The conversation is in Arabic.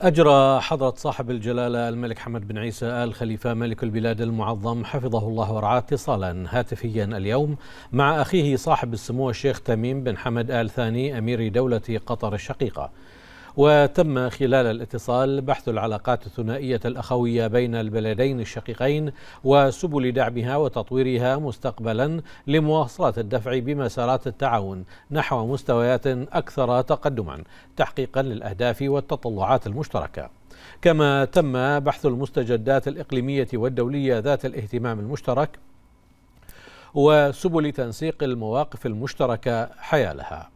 أجرى حضرة صاحب الجلالة الملك حمد بن عيسى آل خليفة ملك البلاد المعظم حفظه الله ورعاه اتصالا هاتفيا اليوم مع أخيه صاحب السمو الشيخ تميم بن حمد آل ثاني أمير دولة قطر الشقيقة وتم خلال الاتصال بحث العلاقات الثنائية الأخوية بين البلدين الشقيقين وسبل دعمها وتطويرها مستقبلا لمواصلة الدفع بمسارات التعاون نحو مستويات أكثر تقدما تحقيقا للأهداف والتطلعات المشتركة كما تم بحث المستجدات الإقليمية والدولية ذات الاهتمام المشترك وسبل تنسيق المواقف المشتركة حيالها